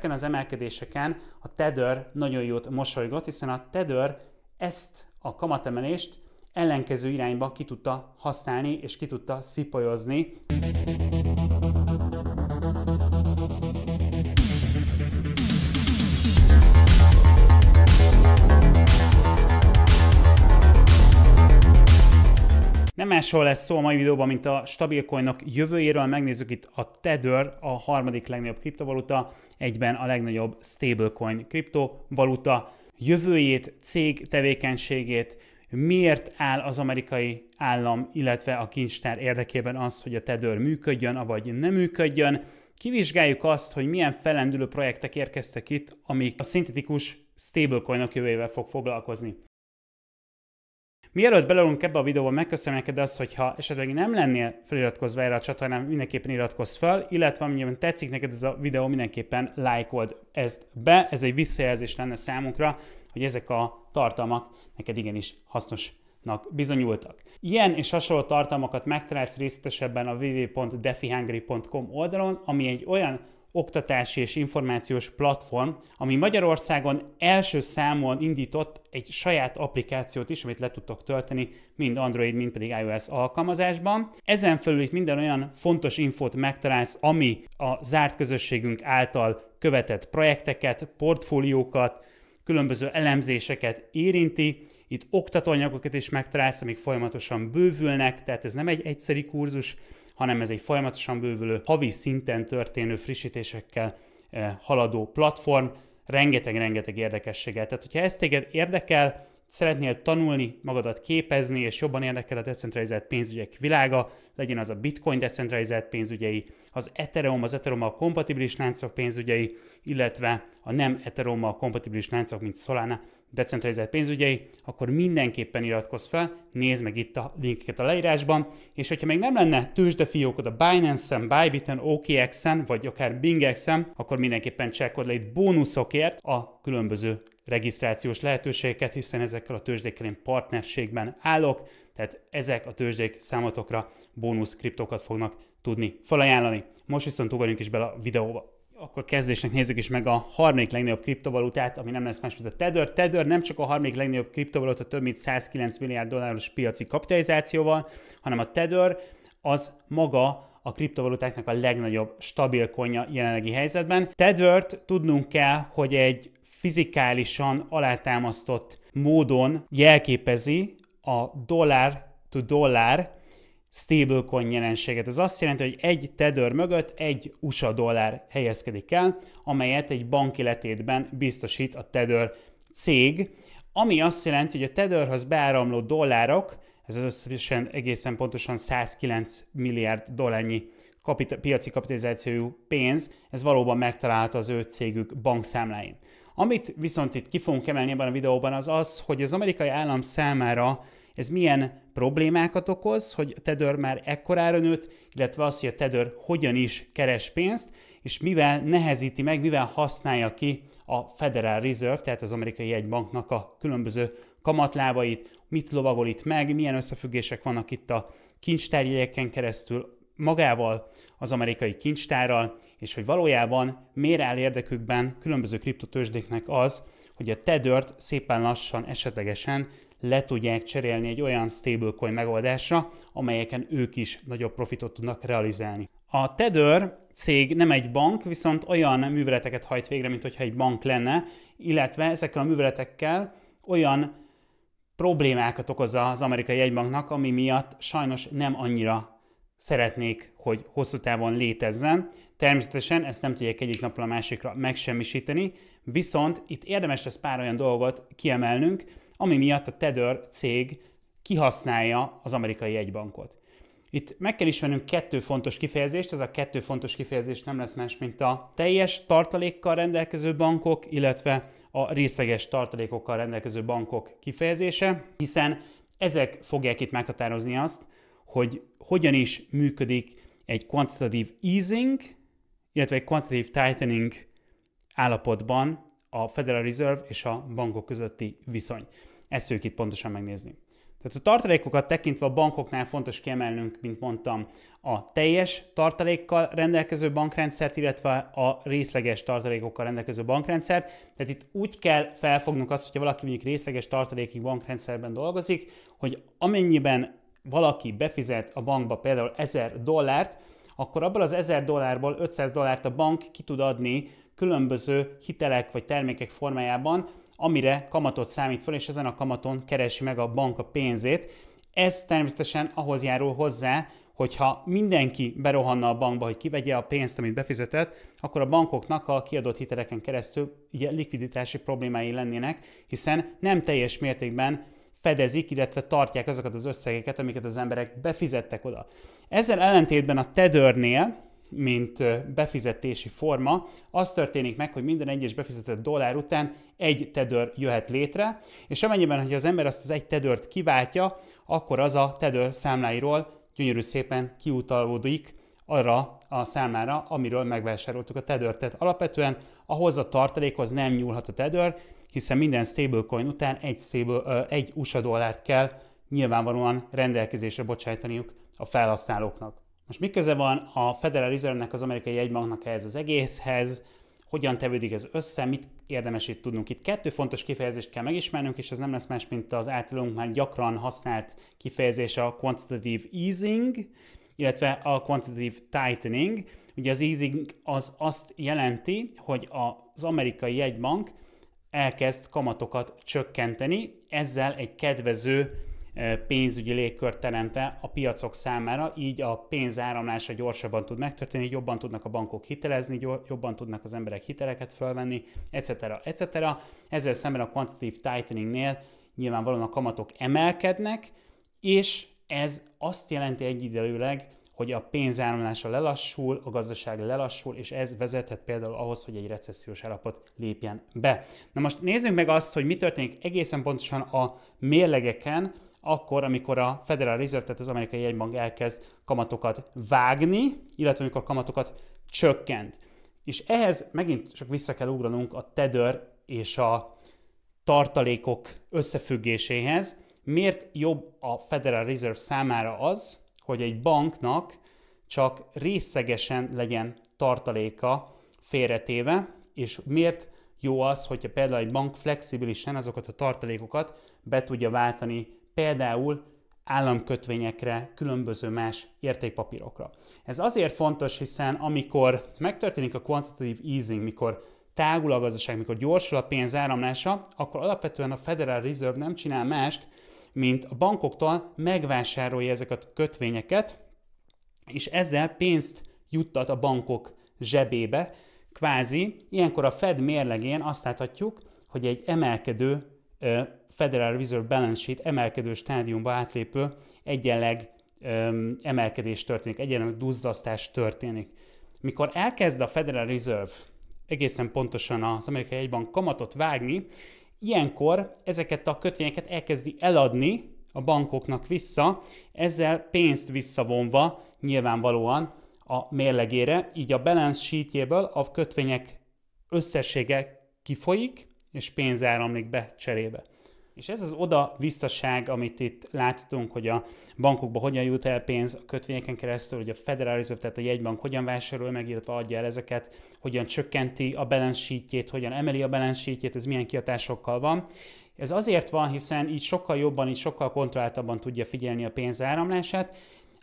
Ezeken az emelkedéseken a Tether nagyon jót mosolygott, hiszen a Tether ezt a kamatemelést ellenkező irányba ki tudta használni és ki tudta szipolyozni. Nem másról lesz szó a mai videóban, mint a stabilcoinok jövőjéről. Megnézzük itt a Tether, a harmadik legnagyobb kriptovaluta, egyben a legnagyobb stablecoin kriptovaluta jövőjét, cég tevékenységét, miért áll az amerikai állam, illetve a kincstár érdekében az, hogy a Tether működjön, avagy nem működjön. Kivizsgáljuk azt, hogy milyen felendülő projektek érkeztek itt, amik a szintetikus stablecoinok jövőjével fog foglalkozni. Mielőtt belelunk ebbe a videóba, megköszönöm neked azt, hogyha esetleg nem lennél feliratkozva erre a csatornán, mindenképpen iratkozz fel, illetve amennyiben tetszik neked ez a videó, mindenképpen lájkold ezt be, ez egy visszajelzés lenne számunkra, hogy ezek a tartalmak neked igenis hasznosnak bizonyultak. Ilyen és hasonló tartalmakat megtalálsz részletesebben a www.defihungry.com oldalon, ami egy olyan oktatási és információs platform, ami Magyarországon első számon indított egy saját applikációt is, amit le tudtok tölteni, mind Android, mind pedig iOS alkalmazásban. Ezen felül itt minden olyan fontos infót megtalálsz, ami a zárt közösségünk által követett projekteket, portfóliókat, különböző elemzéseket érinti. Itt oktatóanyagokat is megtalálsz, amik folyamatosan bővülnek, tehát ez nem egy egyszeri kurzus, hanem ez egy folyamatosan bővülő, havi szinten történő frissítésekkel eh, haladó platform, rengeteg-rengeteg érdekességgel. Tehát, hogyha ezt téged érdekel, szeretnél tanulni, magadat képezni, és jobban érdekel a decentralizált pénzügyek világa, legyen az a bitcoin decentralizált pénzügyei, az Ethereum, az ethereum a kompatibilis láncok pénzügyei, illetve a nem ethereum a kompatibilis láncok, mint Solana, decentralizált pénzügyei, akkor mindenképpen iratkozz fel, nézd meg itt a linkeket a leírásban, és hogyha még nem lenne tőzsdefiókod a Binance-en, Bybit-en, OKX-en, vagy akár BingX-en, akkor mindenképpen csekkod le itt bónuszokért a különböző regisztrációs lehetőségeket, hiszen ezekkel a tőzsdékkel én partnerségben állok, tehát ezek a tőzsdék számotokra bónusz kriptokat fognak tudni felajánlani. Most viszont ugorjunk is bele a videóba akkor kezdésnek nézzük is meg a harmadik legnagyobb kriptovalutát, ami nem lesz más, mint a Tether. Tether nem csak a harmadik legnagyobb kriptovaluta több mint 109 milliárd dolláros piaci kapitalizációval, hanem a Tether az maga a kriptovalutáknak a legnagyobb stabil konja jelenlegi helyzetben. Tethert tudnunk kell, hogy egy fizikálisan alátámasztott módon jelképezi a dollár to dollár stablecoin jelenséget. Ez azt jelenti, hogy egy Tether mögött egy USA dollár helyezkedik el, amelyet egy banki letétben biztosít a Tether cég, ami azt jelenti, hogy a Tetherhoz beáramló dollárok, ez összesen egészen pontosan 109 milliárd dollárnyi kapita- piaci kapitalizációjú pénz, ez valóban megtalálható az ő cégük bankszámláin. Amit viszont itt ki fogunk emelni ebben a videóban az az, hogy az amerikai állam számára ez milyen problémákat okoz, hogy a Tether már ekkorára nőtt, illetve az, hogy a Tether hogyan is keres pénzt, és mivel nehezíti meg, mivel használja ki a Federal Reserve, tehát az amerikai jegybanknak a különböző kamatlábait, mit lovagol itt meg, milyen összefüggések vannak itt a kincstárjegyeken keresztül magával, az amerikai kincstárral, és hogy valójában miért áll érdekükben különböző kriptotősdéknek az, hogy a tedőrt szépen lassan, esetlegesen le tudják cserélni egy olyan stablecoin megoldásra, amelyeken ők is nagyobb profitot tudnak realizálni. A Tether cég nem egy bank, viszont olyan műveleteket hajt végre, mint hogyha egy bank lenne, illetve ezekkel a műveletekkel olyan problémákat okoz az amerikai jegybanknak, ami miatt sajnos nem annyira szeretnék, hogy hosszú távon létezzen. Természetesen ezt nem tudják egyik napra a másikra megsemmisíteni, viszont itt érdemes lesz pár olyan dolgot kiemelnünk, ami miatt a Tether cég kihasználja az amerikai egybankot. Itt meg kell ismernünk kettő fontos kifejezést, ez a kettő fontos kifejezés nem lesz más, mint a teljes tartalékkal rendelkező bankok, illetve a részleges tartalékokkal rendelkező bankok kifejezése, hiszen ezek fogják itt meghatározni azt, hogy hogyan is működik egy quantitative easing, illetve egy quantitative tightening állapotban a Federal Reserve és a bankok közötti viszony. Ezt fogjuk itt pontosan megnézni. Tehát a tartalékokat tekintve a bankoknál fontos kiemelnünk, mint mondtam, a teljes tartalékkal rendelkező bankrendszert, illetve a részleges tartalékokkal rendelkező bankrendszert. Tehát itt úgy kell felfognunk azt, hogyha valaki mondjuk részleges tartalékig bankrendszerben dolgozik, hogy amennyiben valaki befizet a bankba például 1000 dollárt, akkor abból az 1000 dollárból 500 dollárt a bank ki tud adni különböző hitelek vagy termékek formájában, amire kamatot számít fel, és ezen a kamaton keresi meg a bank a pénzét. Ez természetesen ahhoz járul hozzá, hogyha mindenki berohanna a bankba, hogy kivegye a pénzt, amit befizetett, akkor a bankoknak a kiadott hiteleken keresztül ugye, likviditási problémái lennének, hiszen nem teljes mértékben fedezik, illetve tartják azokat az összegeket, amiket az emberek befizettek oda. Ezzel ellentétben a tedörnél, mint befizetési forma, az történik meg, hogy minden egyes befizetett dollár után egy tedör jöhet létre, és amennyiben, hogy az ember azt az egy tedört kiváltja, akkor az a tedör számláiról gyönyörű szépen kiutalódik arra a számlára, amiről megvásároltuk a tedört. Tehát alapvetően ahhoz a tartalékhoz nem nyúlhat a tedör, hiszen minden stablecoin után egy, stable, egy USA dollárt kell nyilvánvalóan rendelkezésre bocsájtaniuk a felhasználóknak. Most mi köze van a Federal Reserve-nek, az amerikai jegybanknak ehhez az egészhez, hogyan tevődik ez össze, mit érdemes itt tudnunk. Itt kettő fontos kifejezést kell megismernünk, és ez nem lesz más, mint az általunk már gyakran használt kifejezés a quantitative easing, illetve a quantitative tightening. Ugye az easing az azt jelenti, hogy az amerikai jegybank elkezd kamatokat csökkenteni, ezzel egy kedvező pénzügyi légkört teremtve a piacok számára, így a pénzáramlása gyorsabban tud megtörténni, jobban tudnak a bankok hitelezni, jobban tudnak az emberek hiteleket fölvenni, etc. etc. Ezzel szemben a quantitative tightening-nél nyilvánvalóan a kamatok emelkednek, és ez azt jelenti egyidejűleg, hogy a pénzáramlása lelassul, a gazdaság lelassul, és ez vezethet például ahhoz, hogy egy recessziós állapot lépjen be. Na most nézzük meg azt, hogy mi történik egészen pontosan a mérlegeken, akkor, amikor a Federal Reserve, tehát az amerikai jegybank elkezd kamatokat vágni, illetve amikor kamatokat csökkent. És ehhez megint csak vissza kell ugranunk a tether és a tartalékok összefüggéséhez. Miért jobb a Federal Reserve számára az, hogy egy banknak csak részlegesen legyen tartaléka félretéve, és miért jó az, hogyha például egy bank flexibilisen azokat a tartalékokat be tudja váltani például államkötvényekre, különböző más értékpapírokra. Ez azért fontos, hiszen amikor megtörténik a quantitative easing, mikor tágul a gazdaság, mikor gyorsul a pénz áramlása, akkor alapvetően a Federal Reserve nem csinál mást, mint a bankoktól megvásárolja ezeket a kötvényeket, és ezzel pénzt juttat a bankok zsebébe. Kvázi, ilyenkor a Fed mérlegén azt láthatjuk, hogy egy emelkedő Federal Reserve Balance Sheet emelkedő stádiumba átlépő egyenleg öm, emelkedés történik, egyenleg duzzasztás történik. Mikor elkezd a Federal Reserve egészen pontosan az amerikai egyban kamatot vágni, ilyenkor ezeket a kötvényeket elkezdi eladni a bankoknak vissza, ezzel pénzt visszavonva nyilvánvalóan a mérlegére, így a balance sheetjéből a kötvények összessége kifolyik, és pénz áramlik be cserébe. És ez az oda-visszaság, amit itt láttunk, hogy a bankokba hogyan jut el pénz a kötvényeken keresztül, hogy a Federal Reserve, tehát a jegybank hogyan vásárol meg, illetve adja el ezeket, hogyan csökkenti a balance hogyan emeli a balance ez milyen kiatásokkal van. Ez azért van, hiszen így sokkal jobban, így sokkal kontrolláltabban tudja figyelni a pénz áramlását,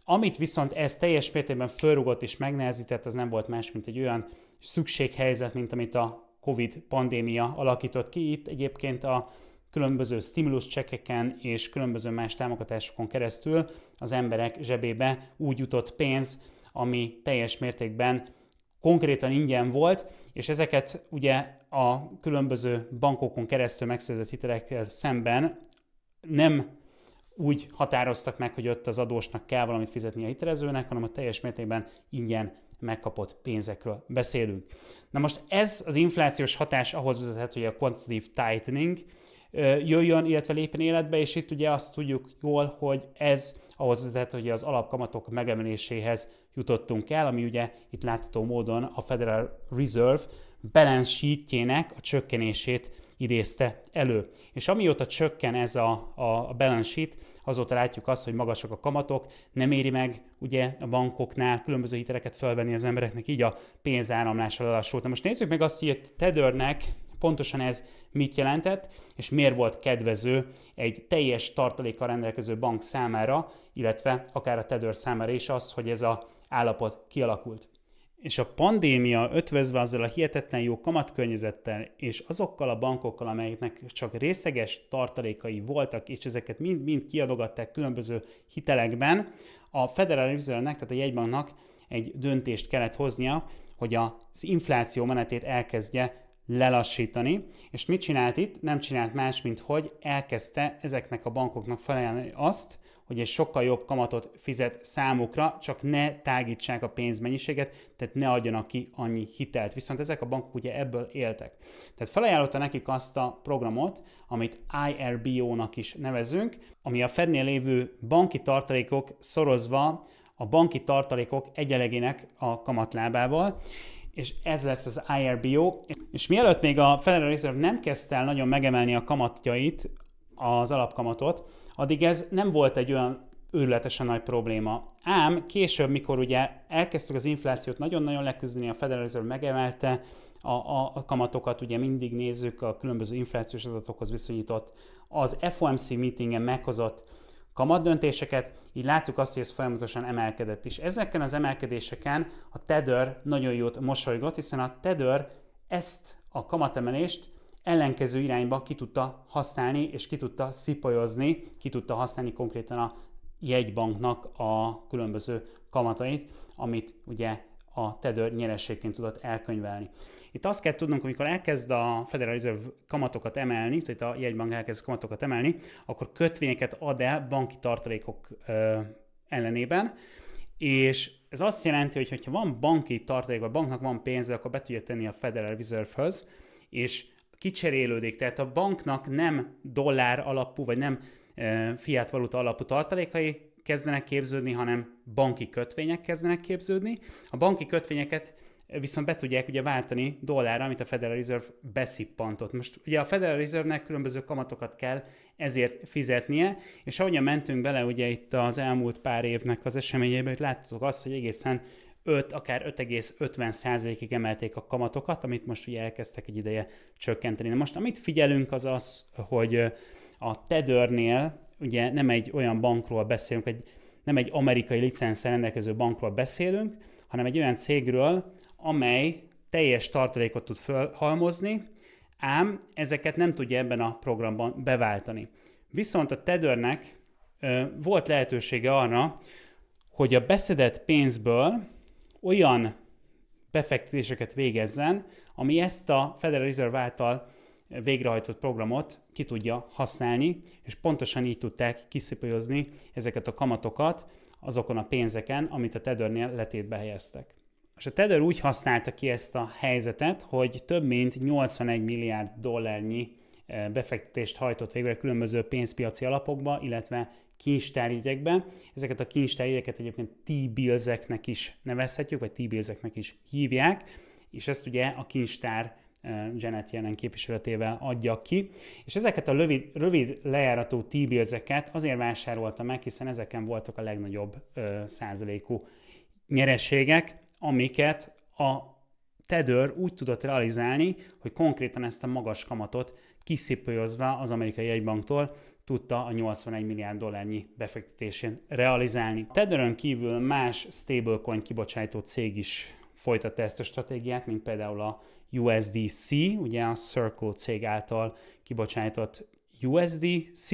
amit viszont ez teljes mértékben fölrugott és megnehezített, az nem volt más, mint egy olyan szükséghelyzet, mint amit a COVID pandémia alakított ki. Itt egyébként a különböző stimulus csekeken és különböző más támogatásokon keresztül az emberek zsebébe úgy jutott pénz, ami teljes mértékben konkrétan ingyen volt, és ezeket ugye a különböző bankokon keresztül megszerzett hitelekkel szemben nem úgy határoztak meg, hogy ott az adósnak kell valamit fizetni a hitelezőnek, hanem a teljes mértékben ingyen megkapott pénzekről beszélünk. Na most ez az inflációs hatás ahhoz vezethet, hogy a quantitative tightening, jöjjön, illetve lépjen életbe, és itt ugye azt tudjuk jól, hogy ez ahhoz vezetett, hogy az alapkamatok megemeléséhez jutottunk el, ami ugye itt látható módon a Federal Reserve balance sheetjének a csökkenését idézte elő. És amióta csökken ez a, a, balance sheet, azóta látjuk azt, hogy magasak a kamatok, nem éri meg ugye a bankoknál különböző hiteleket felvenni az embereknek, így a pénzáramlása lelassult. Na most nézzük meg azt, hogy a Tethernek pontosan ez mit jelentett, és miért volt kedvező egy teljes tartalékkal rendelkező bank számára, illetve akár a Tedör számára is az, hogy ez a állapot kialakult. És a pandémia ötvözve azzal a hihetetlen jó kamatkörnyezettel és azokkal a bankokkal, amelyeknek csak részeges tartalékai voltak, és ezeket mind-mind kiadogatták különböző hitelekben, a Federal Reserve-nek, tehát a jegybanknak egy döntést kellett hoznia, hogy az infláció menetét elkezdje lelassítani, és mit csinált itt? Nem csinált más, mint hogy elkezdte ezeknek a bankoknak felajánlani azt, hogy egy sokkal jobb kamatot fizet számukra, csak ne tágítsák a pénzmennyiséget, tehát ne adjanak ki annyi hitelt. Viszont ezek a bankok ugye ebből éltek. Tehát felajánlotta nekik azt a programot, amit IRBO-nak is nevezünk, ami a Fednél lévő banki tartalékok szorozva a banki tartalékok egyelegének a kamatlábával, és ez lesz az IRBO. És mielőtt még a Federal Reserve nem kezdte el nagyon megemelni a kamatjait, az alapkamatot, addig ez nem volt egy olyan őrületesen nagy probléma. Ám később, mikor ugye elkezdtük az inflációt nagyon-nagyon leküzdeni, a Federal Reserve megemelte, a, a, a kamatokat ugye mindig nézzük a különböző inflációs adatokhoz viszonyított, az FOMC meetingen meghozott kamatdöntéseket, így láttuk azt, hogy ez folyamatosan emelkedett is. Ezeken az emelkedéseken a Tether nagyon jót mosolygott, hiszen a Tether ezt a kamatemelést ellenkező irányba ki tudta használni, és ki tudta szipolyozni, ki tudta használni konkrétan a jegybanknak a különböző kamatait, amit ugye a tedőr nyerességként tudott elkönyvelni. Itt azt kell tudnunk, amikor elkezd a Federal Reserve kamatokat emelni, tehát a jegybank elkezd kamatokat emelni, akkor kötvényeket ad el banki tartalékok ö, ellenében, és ez azt jelenti, hogy ha van banki tartalék, vagy banknak van pénze, akkor be tudja tenni a Federal Reserve-höz, és kicserélődik, tehát a banknak nem dollár alapú, vagy nem fiat valuta alapú tartalékai, kezdenek képződni, hanem banki kötvények kezdenek képződni. A banki kötvényeket viszont be tudják ugye váltani dollárra, amit a Federal Reserve beszippantott. Most ugye a Federal Reserve-nek különböző kamatokat kell ezért fizetnie, és ahogyan mentünk bele ugye itt az elmúlt pár évnek az eseményeibe, hogy láttuk azt, hogy egészen 5, akár 5,50%-ig emelték a kamatokat, amit most ugye elkezdtek egy ideje csökkenteni. De most amit figyelünk az az, hogy a tedörnél ugye nem egy olyan bankról beszélünk, egy, nem egy amerikai licenszer rendelkező bankról beszélünk, hanem egy olyan cégről, amely teljes tartalékot tud felhalmozni, ám ezeket nem tudja ebben a programban beváltani. Viszont a Tethernek volt lehetősége arra, hogy a beszedett pénzből olyan befektetéseket végezzen, ami ezt a Federal Reserve által végrehajtott programot ki tudja használni, és pontosan így tudták kiszipőzni ezeket a kamatokat azokon a pénzeken, amit a Tethernél letétbe helyeztek. És a Tether úgy használta ki ezt a helyzetet, hogy több mint 81 milliárd dollárnyi eh, befektetést hajtott végre különböző pénzpiaci alapokba, illetve kincstárjegyekbe. Ezeket a kincstárjegyeket egyébként T-billzeknek is nevezhetjük, vagy T-billzeknek is hívják, és ezt ugye a kincstár Janet jelen képviseletével adja ki. És ezeket a rövid, rövid lejárató t azért vásárolta meg, hiszen ezeken voltak a legnagyobb ö, százalékú nyereségek, amiket a Tedör úgy tudott realizálni, hogy konkrétan ezt a magas kamatot kiszipőjözve az amerikai jegybanktól tudta a 81 milliárd dollárnyi befektetésén realizálni. Tetherön kívül más stablecoin kibocsátó cég is folytatta ezt a stratégiát, mint például a USDC, ugye a Circle cég által kibocsájtott USDC,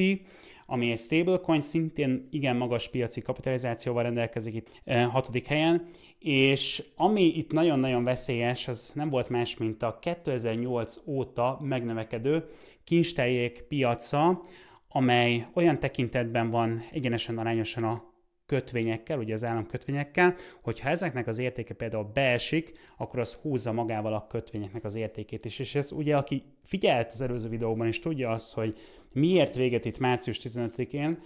ami egy stablecoin, szintén igen magas piaci kapitalizációval rendelkezik itt e, hatodik helyen, és ami itt nagyon-nagyon veszélyes, az nem volt más, mint a 2008 óta megnövekedő kincstárjék piaca, amely olyan tekintetben van egyenesen arányosan a kötvényekkel, ugye az államkötvényekkel, hogyha ezeknek az értéke például beesik, akkor az húzza magával a kötvényeknek az értékét is. És ez ugye, aki figyelt az előző videóban is tudja azt, hogy miért véget itt március 15-én,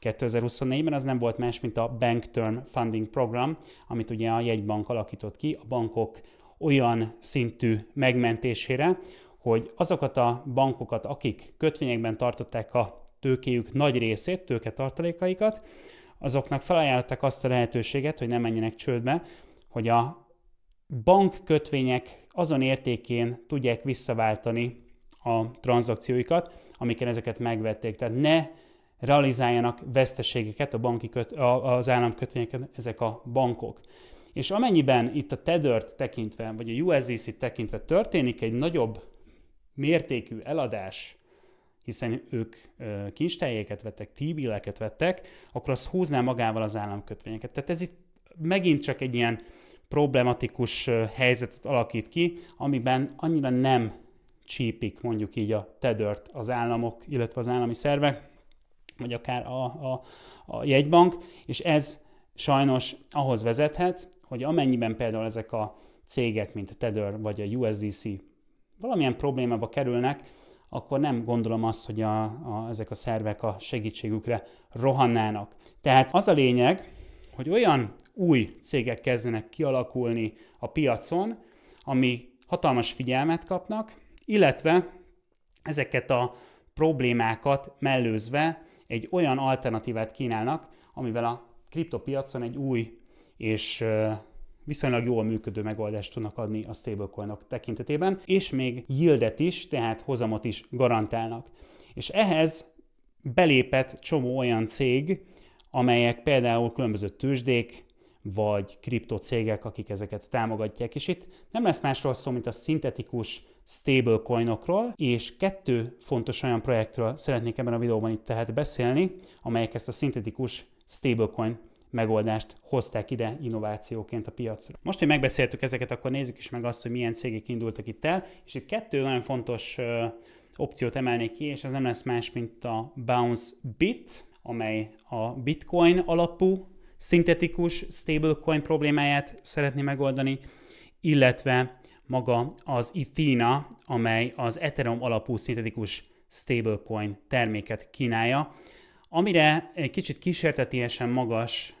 2024-ben az nem volt más, mint a Bank Turn Funding Program, amit ugye a jegybank alakított ki a bankok olyan szintű megmentésére, hogy azokat a bankokat, akik kötvényekben tartották a tőkéjük nagy részét, tőketartalékaikat, azoknak felajánlottak azt a lehetőséget, hogy ne menjenek csődbe, hogy a bankkötvények azon értékén tudják visszaváltani a tranzakcióikat, amiken ezeket megvették. Tehát ne realizáljanak veszteségeket a banki köt, az államkötvényeken ezek a bankok. És amennyiben itt a tedört tekintve, vagy a USDC-t tekintve történik egy nagyobb mértékű eladás hiszen ők kincstárjéket vettek, tíbileket vettek, akkor az húzná magával az államkötvényeket. Tehát ez itt megint csak egy ilyen problematikus helyzetet alakít ki, amiben annyira nem csípik mondjuk így a tedört az államok, illetve az állami szervek, vagy akár a, a, a jegybank, és ez sajnos ahhoz vezethet, hogy amennyiben például ezek a cégek, mint a Tether vagy a USDC valamilyen problémába kerülnek, akkor nem gondolom azt, hogy a, a, ezek a szervek a segítségükre rohannának. Tehát az a lényeg, hogy olyan új cégek kezdenek kialakulni a piacon, ami hatalmas figyelmet kapnak, illetve ezeket a problémákat mellőzve egy olyan alternatívát kínálnak, amivel a kriptopiacon egy új és viszonylag jól működő megoldást tudnak adni a stablecoinok tekintetében, és még yieldet is, tehát hozamot is garantálnak. És ehhez belépett csomó olyan cég, amelyek például különböző tőzsdék, vagy kriptocégek, akik ezeket támogatják. És itt nem lesz másról szó, mint a szintetikus stablecoinokról, és kettő fontos olyan projektről szeretnék ebben a videóban itt tehát beszélni, amelyek ezt a szintetikus stablecoin megoldást hozták ide innovációként a piacra. Most, hogy megbeszéltük ezeket, akkor nézzük is meg azt, hogy milyen cégek indultak itt el, és itt kettő nagyon fontos opciót emelnék ki, és ez nem lesz más, mint a Bounce Bit, amely a bitcoin alapú szintetikus stablecoin problémáját szeretné megoldani, illetve maga az Ethina, amely az Ethereum alapú szintetikus stablecoin terméket kínálja, amire egy kicsit kísértetiesen magas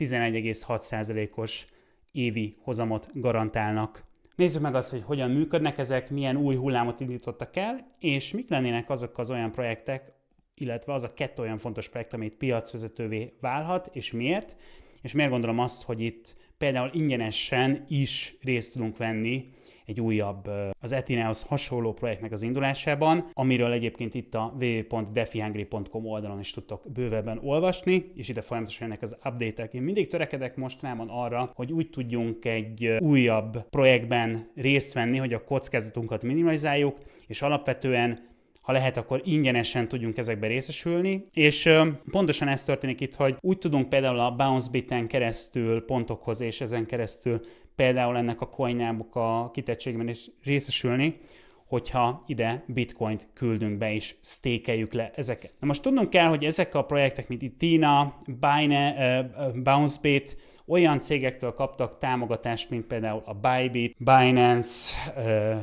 11,6%-os évi hozamot garantálnak. Nézzük meg azt, hogy hogyan működnek ezek, milyen új hullámot indítottak el, és mik lennének azok az olyan projektek, illetve az a kettő olyan fontos projekt, amit piacvezetővé válhat, és miért, és miért gondolom azt, hogy itt például ingyenesen is részt tudunk venni egy újabb, az Etineos hasonló projektnek az indulásában, amiről egyébként itt a www.defihungry.com oldalon is tudtok bővebben olvasni, és ide folyamatosan jönnek az update-ek. Én mindig törekedek mostanában arra, hogy úgy tudjunk egy újabb projektben részt venni, hogy a kockázatunkat minimalizáljuk, és alapvetően ha lehet, akkor ingyenesen tudjunk ezekbe részesülni, és pontosan ez történik itt, hogy úgy tudunk például a bit en keresztül pontokhoz és ezen keresztül például ennek a coinjábuk a kitettségben is részesülni, hogyha ide bitcoint küldünk be és stékeljük le ezeket. Na most tudnunk kell, hogy ezek a projektek, mint Itina, Bine, eh, eh, Bouncebit, olyan cégektől kaptak támogatást, mint például a Bybit, Binance, eh,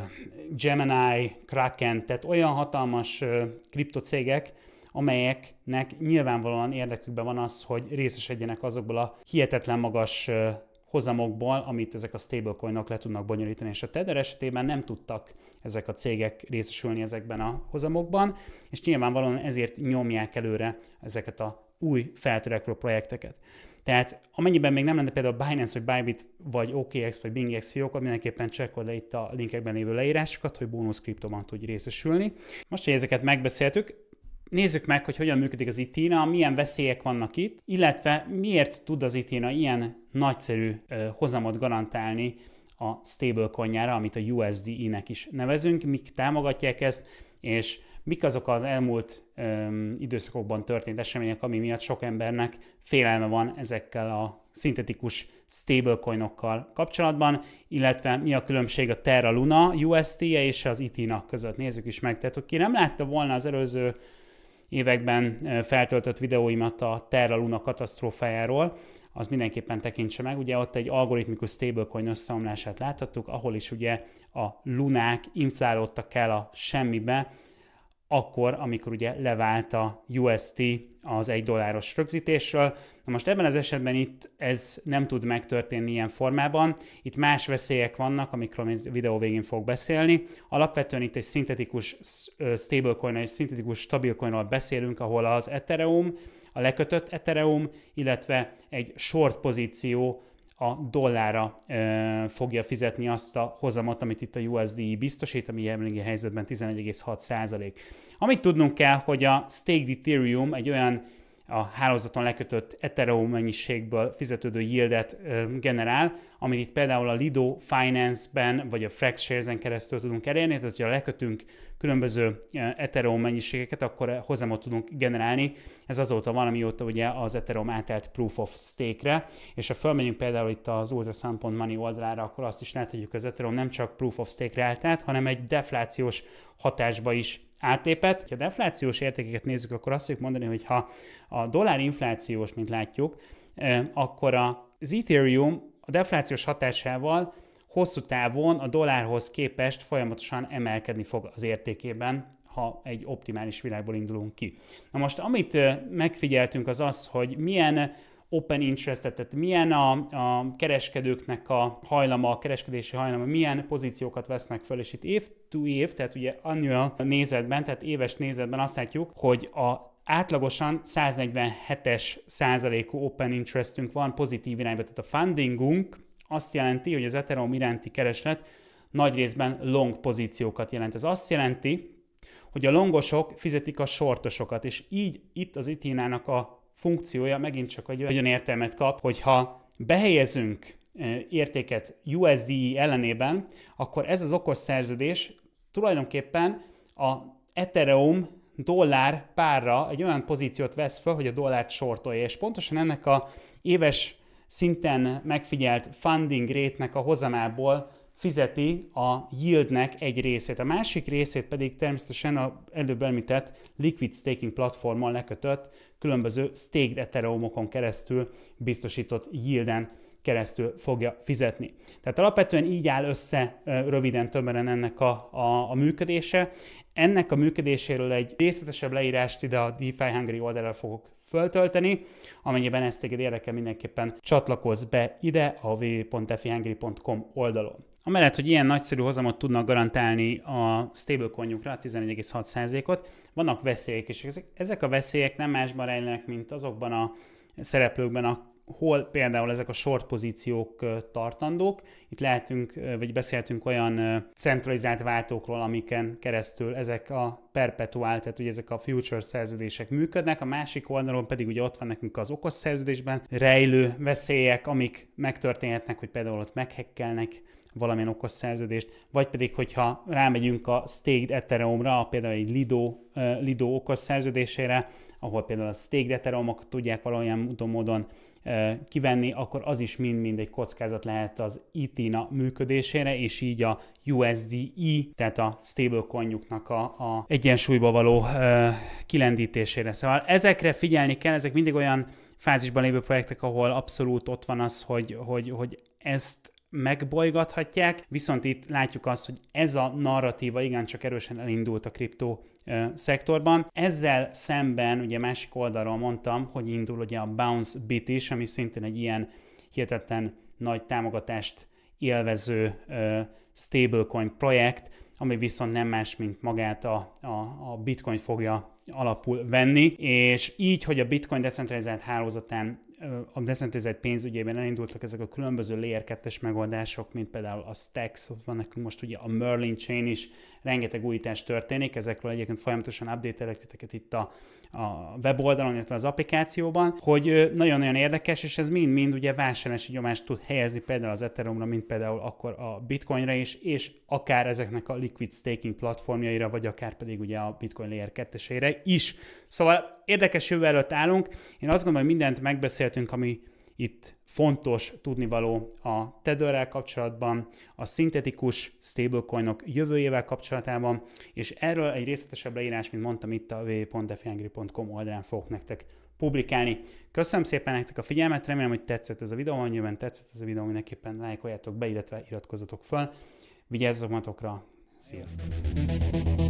Gemini, Kraken, tehát olyan hatalmas kriptocégek, amelyeknek nyilvánvalóan érdekükben van az, hogy részesedjenek azokból a hihetetlen magas hozamokból, amit ezek a stablecoinok le tudnak bonyolítani, és a Tether esetében nem tudtak ezek a cégek részesülni ezekben a hozamokban, és nyilvánvalóan ezért nyomják előre ezeket a új feltörekvő projekteket. Tehát amennyiben még nem lenne például Binance, vagy Bybit, vagy OKX, vagy BingX fiók, akkor mindenképpen csekkod le itt a linkekben lévő leírásokat, hogy bónusz kriptoban tudj részesülni. Most, hogy ezeket megbeszéltük, Nézzük meg, hogy hogyan működik az itina, milyen veszélyek vannak itt, illetve miért tud az itina ilyen nagyszerű hozamot garantálni a stablecoinjára, amit a usd nek is nevezünk, mik támogatják ezt, és mik azok az elmúlt öm, időszakokban történt események, ami miatt sok embernek félelme van ezekkel a szintetikus stablecoinokkal kapcsolatban, illetve mi a különbség a Terra Luna UST-je és az itina között. Nézzük is meg. Tehát, aki nem látta volna az előző években feltöltött videóimat a Terra Luna katasztrófájáról, az mindenképpen tekintse meg. Ugye ott egy algoritmikus stablecoin összeomlását láthattuk, ahol is ugye a lunák inflálódtak el a semmibe, akkor, amikor ugye levált a UST az egy dolláros rögzítésről. Na most ebben az esetben itt ez nem tud megtörténni ilyen formában. Itt más veszélyek vannak, amikről a videó végén fog beszélni. Alapvetően itt egy szintetikus stablecoin, egy szintetikus stabilcoinról beszélünk, ahol az Ethereum, a lekötött Ethereum, illetve egy short pozíció a dollára e, fogja fizetni azt a hozamot, amit itt a USD biztosít, ami jelenlegi helyzetben 11,6 százalék. Amit tudnunk kell, hogy a staked Ethereum egy olyan a hálózaton lekötött Ethereum mennyiségből fizetődő yieldet generál, amit itt például a Lido Finance-ben vagy a Frax Shares-en keresztül tudunk elérni, tehát hogyha lekötünk különböző Ethereum mennyiségeket, akkor hozamot tudunk generálni. Ez azóta van, amióta ugye az Ethereum átelt Proof of Stake-re, és ha felmegyünk például itt az ultrasound.money oldalára, akkor azt is láthatjuk, hogy az Ethereum nem csak Proof of Stake-re állt át, hanem egy deflációs hatásba is átlépett. Ha deflációs értékeket nézzük, akkor azt tudjuk mondani, hogy ha a dollár inflációs, mint látjuk, akkor az Ethereum a deflációs hatásával hosszú távon a dollárhoz képest folyamatosan emelkedni fog az értékében, ha egy optimális világból indulunk ki. Na most, amit megfigyeltünk, az az, hogy milyen open interest tehát milyen a, a kereskedőknek a hajlama, a kereskedési hajlama, milyen pozíciókat vesznek föl, és itt év to év, tehát ugye annyira nézetben, tehát éves nézetben azt látjuk, hogy a átlagosan 147-es százalékú open interestünk van pozitív irányba, tehát a fundingunk azt jelenti, hogy az Ethereum iránti kereslet nagy részben long pozíciókat jelent. Ez azt jelenti, hogy a longosok fizetik a sortosokat, és így itt az itinának a funkciója megint csak egy olyan értelmet kap, hogyha behelyezünk e, értéket usd ellenében, akkor ez az okos szerződés tulajdonképpen a Ethereum dollár párra egy olyan pozíciót vesz fel, hogy a dollárt sortolja, és pontosan ennek a éves szinten megfigyelt funding rétnek a hozamából fizeti a yieldnek egy részét, a másik részét pedig természetesen a előbb említett liquid staking platformon lekötött különböző staked ethereum keresztül biztosított yielden keresztül fogja fizetni. Tehát alapvetően így áll össze röviden tömören ennek a, a, a működése. Ennek a működéséről egy részletesebb leírást ide a DeFi Hungary oldalra fogok föltölteni. Amennyiben ezt téged érdekel, mindenképpen csatlakozz be ide a www.defihungary.com oldalon. Amellett, hogy ilyen nagyszerű hozamot tudnak garantálni a stablecoinjukra, a 11,6%-ot, vannak veszélyek, és ezek, ezek a veszélyek nem másban rejlenek, mint azokban a szereplőkben, ahol például ezek a short pozíciók tartandók. Itt lehetünk, vagy beszéltünk olyan centralizált váltókról, amiken keresztül ezek a perpetuál, tehát ugye ezek a future szerződések működnek, a másik oldalon pedig ugye ott van nekünk az okos szerződésben rejlő veszélyek, amik megtörténhetnek, hogy például ott meghekkelnek valamilyen okos szerződést, vagy pedig, hogyha rámegyünk a staked Ethereum-ra, például egy Lido, Lido okos szerződésére, ahol például a staked ethereum tudják valamilyen úton módon kivenni, akkor az is mind-mind egy kockázat lehet az ITINA működésére, és így a USDI, e, tehát a stablecoinjuknak a, a egyensúlyba való ö, kilendítésére. Szóval ezekre figyelni kell, ezek mindig olyan fázisban lévő projektek, ahol abszolút ott van az, hogy, hogy, hogy ezt megbolygathatják, viszont itt látjuk azt, hogy ez a narratíva igencsak erősen elindult a kriptó szektorban. Ezzel szemben, ugye másik oldalról mondtam, hogy indul ugye a Bounce Bit is, ami szintén egy ilyen hihetetlen nagy támogatást élvező stablecoin projekt, ami viszont nem más, mint magát a, a, a bitcoin fogja alapul venni, és így, hogy a bitcoin decentralizált hálózatán a decentralizált pénzügyében elindultak ezek a különböző layer 2 megoldások, mint például a Stacks, ott van nekünk most ugye a Merlin Chain is, rengeteg újítás történik, ezekről egyébként folyamatosan update titeket itt a, a weboldalon, illetve az applikációban, hogy nagyon-nagyon érdekes, és ez mind-mind ugye vásárlási nyomást tud helyezni például az Ethereumra, mint például akkor a Bitcoinra is, és akár ezeknek a liquid staking platformjaira, vagy akár pedig ugye a Bitcoin Layer 2 is. Szóval érdekes jövő előtt állunk. Én azt gondolom, hogy mindent megbeszéltünk, ami itt fontos tudnivaló a tetherrel kapcsolatban, a szintetikus stablecoinok jövőjével kapcsolatában, és erről egy részletesebb leírás, mint mondtam itt a www.defiangri.com oldalán fogok nektek publikálni. Köszönöm szépen nektek a figyelmet, remélem, hogy tetszett ez a videó, ha nyilván tetszett ez a videó, mindenképpen lájkoljátok be, illetve iratkozzatok fel. Vigyázzatok magatokra. sziasztok!